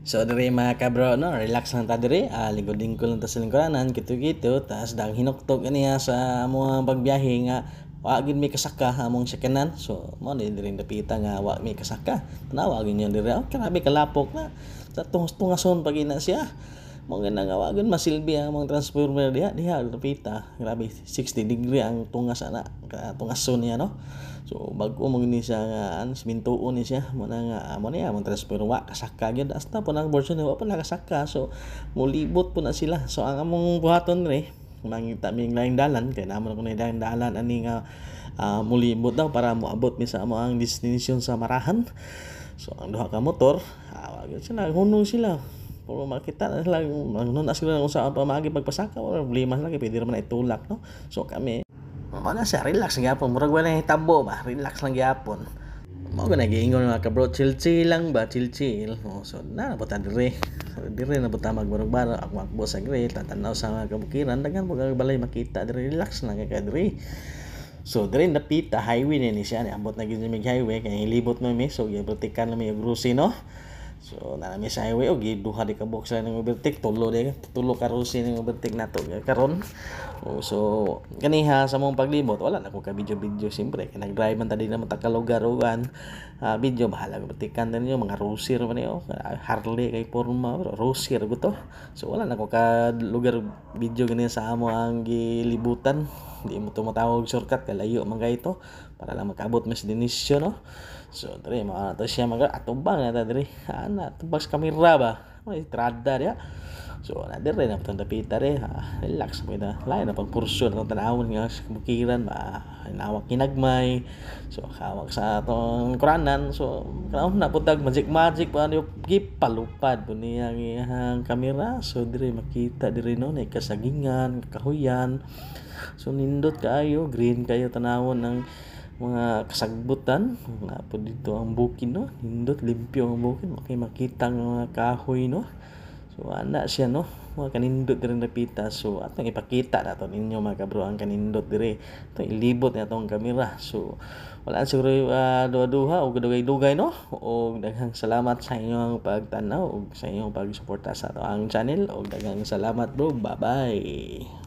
So diri mga kabro no, relax lang ta diri, ah, ligodin ko lang ta sa lingkuranan gitu-gitu, tas dang hinoktok niya sa mga pagbiyahe nga wa gid kasaka among sakanan. So mo ni diri dapita nga wa mi kasaka. Tanawagin gid niya diri, oh, ah, grabe kalapok na. Sa tungas-tungason pag ina siya. Mga nangawa gud masilbi ang mga transformer diha diha repita Grabe 60 degree ang tungas ana ka tungason niya no. So bago o mo ni siya nga an simintuon ni siya mo na nga amo ah, niya mga transformer wa kasaka gyud hasta po nang version wa pa nakasaka. So mulibot po na sila. So ang among buhaton re mangita ming laing dalan kay naman ko na laing dalan ani nga uh, mulibot daw para moabot mi sa mo ang destination sa Marahan. So ang duha ka motor, awag ah, na hunong sila puro makita na lang ano na sila kung saan pamagi pagpasaka or problema lang kay pwede man itulak no so kami mo siya relax gyapon murag wala hitabo ba relax lang gyapon mo ba nagiingon mga kabro chill chill lang ba chill chill oh, no? so na nabuta dire so, dire nabuta magbarog baro ako akbo sa gre tatanaw sa mga kabukiran dagan mo balay makita dire relax na kay dire so dire na pita highway ni siya ni ambot na gyud ni highway kay hilibot mo mi so gibratikan na mi grusino So na nami sa highway og oh, giduha di ka buksa ning overtake tulo di tulo ka rusi ning overtake nato karon. Oh, so kaniha sa mong paglibot wala na ko ka video video siyempre kay nag-drive man ta di naman ka lugar ugan. Uh, ah, video bahala ko batikan din niyo mga rusi ra man yo. Oh, Harley kay forma bro rusi ra to. So wala na ko ka lugar video gani sa amo ang gilibutan. Di mo tumatawag shortcut kay layo man ito para lang makabot mas dinisyo no. So dre mga to siya mga atubang na dre. Ana tubang sa kamera ba. May trada dia. So na dre na putang dapita re. Relax mo na. Lain na pagpurso na tanawon nga sa kumukiran ba. Nawak kinagmay. So kawak sa atong kuranan. So kaon na putag magic magic pa niyo gipalupad po niya ang kamera. So dre makita dre no na kasagingan, kahuyan. So nindot kayo, green kayo tanawon ng mga kasagbutan nga po dito ang bukin no nindot limpyo ang bukin makay makita ang mga kahoy no so ana siya no mga kanindot diri napita so atong ipakita nato ninyo mga kabro ang kanindot diri to ilibot na tong kamera so wala siguro uh, duha-duha og dugay-dugay no o daghang salamat sa inyong pagtanaw o sa inyong pagsuporta sa ato ang channel o daghang salamat bro bye bye